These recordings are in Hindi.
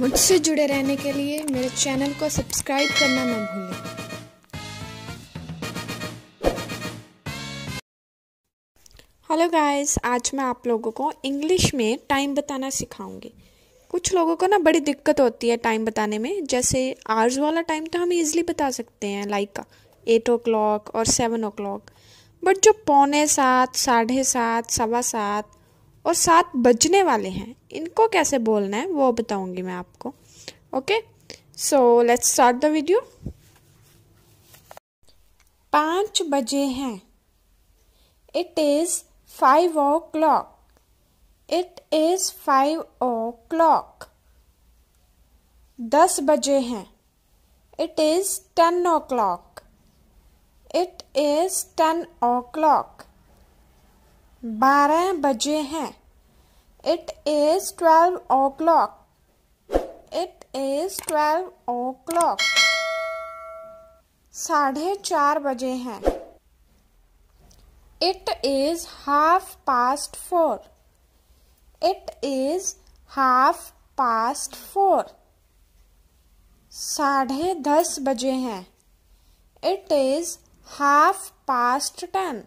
मुझसे जुड़े रहने के लिए मेरे चैनल को सब्सक्राइब करना ना भूलें हेलो गाइस आज मैं आप लोगों को इंग्लिश में टाइम बताना सिखाऊंगी कुछ लोगों को ना बड़ी दिक्कत होती है टाइम बताने में जैसे आर्स वाला टाइम तो हम इजीली बता सकते हैं लाइक का एट ओ क्लॉक और सेवन ओ क्लॉक बट जो पौने सात साढ़े सात सवा सात और सात बजने वाले हैं इनको कैसे बोलना है वो बताऊंगी मैं आपको okay so let's start the video पाँच बजे हैं it is five o'clock it is five o'clock दस बजे हैं it is ten o'clock it is ten o'clock बारह बजे हैं It is 12 o'clock. It is 12 o'clock. साढ़े चार बजे हैं it is half past four it is half past four साढ़े दस बजे हैं it is half past ten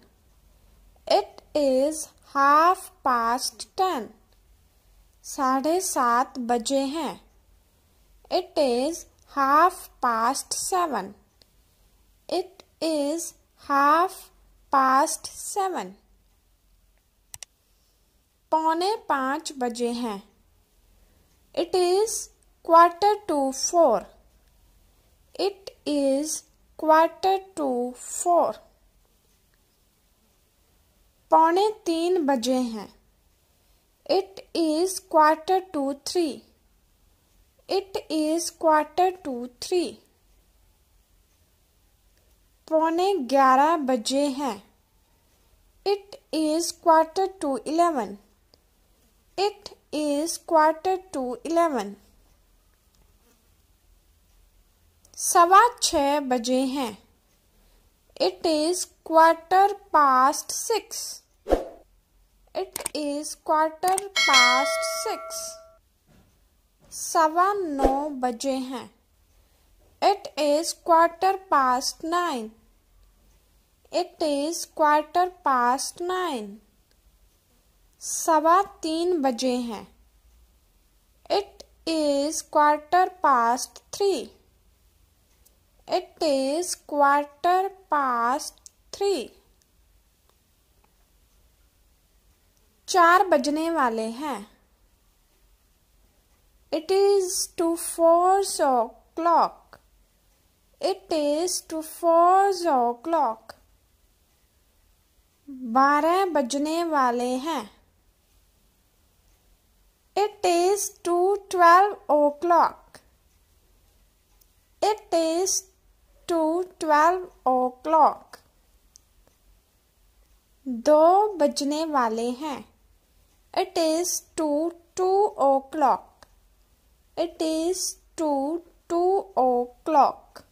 it is half past ten साढ़े सात बजे हैं it is half past seven it is half past seven पौने पाँच बजे हैं it is quarter to four it is quarter to four पौने तीन बजे हैं it quarter to three. It is quarter to three. पौने ग्यारह बजे हैं it is quarter to eleven it is quarter to eleven सवा छ बजे हैं it is quarter past six is quarter past six. सवा नौ बजे हैं It is quarter past nine. It is quarter past nine. सवा तीन बजे हैं It is quarter past three. It is quarter past three. चार बजने वाले हैं it is to four o'clock it is to four o'clock बारह बजने वाले हैं it is to twelve o'clock it is to twelve o'clock दो बजने वाले हैं It is is 2 o'clock. It is is 2 o'clock.